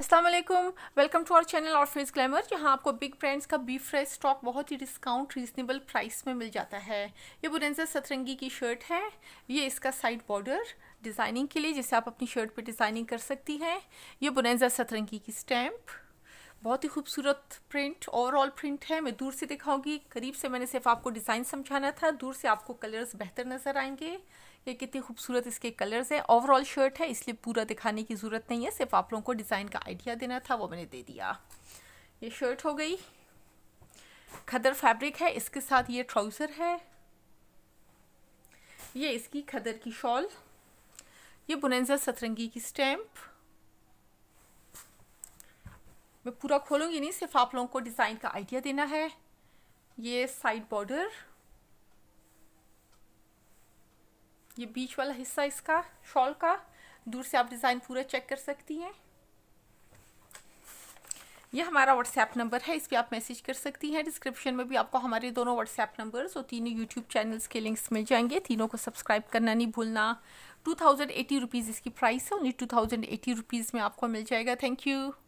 Aslam welcome to our channel और face glamour जहाँ आपको बिग ब्रांड्स का बी फ्रेश स्टॉक बहुत ही डिस्काउंट रीजनेबल प्राइस में मिल जाता है ये बुरेंजा सतरंगी की शर्ट है ये इसका साइड बॉर्डर डिज़ाइनिंग के लिए जिसे आप अपनी शर्ट पे डिज़ाइनिंग कर सकती हैं ये बुरेंजा सतरंगी की स्टैम्प बहुत ही खूबसूरत प्रिंट ओवरऑल प्रिंट है मैं दूर से दिखाऊंगी करीब से मैंने सिर्फ आपको डिज़ाइन समझाना था दूर से आपको कलर्स बेहतर नज़र आएंगे ये कितने खूबसूरत इसके कलर्स हैं ओवरऑल शर्ट है इसलिए पूरा दिखाने की ज़रूरत नहीं है सिर्फ आप लोगों को डिज़ाइन का आइडिया देना था वो मैंने दे दिया ये शर्ट हो गई खदर फैब्रिक है इसके साथ ये ट्राउज़र है ये इसकी खदर की शॉल ये बुनजा सतरंगी की स्टैम्प मैं पूरा खोलूँगी नहीं सिर्फ आप लोगों को डिज़ाइन का आइडिया देना है ये साइड बॉर्डर ये बीच वाला हिस्सा इसका शॉल का दूर से आप डिज़ाइन पूरा चेक कर सकती हैं ये हमारा व्हाट्सएप नंबर है इस पर आप मैसेज कर सकती हैं डिस्क्रिप्शन में भी आपको हमारे दोनों व्हाट्सएप नंबर्स और तीनों यूट्यूब चैनल्स के लिंक्स मिल जाएंगे तीनों को सब्सक्राइब करना नहीं भूलना टू थाउजेंड एटी रुपीज़ इसकी प्राइस है only two thousand eighty rupees में आपको मिल जाएगा थैंक यू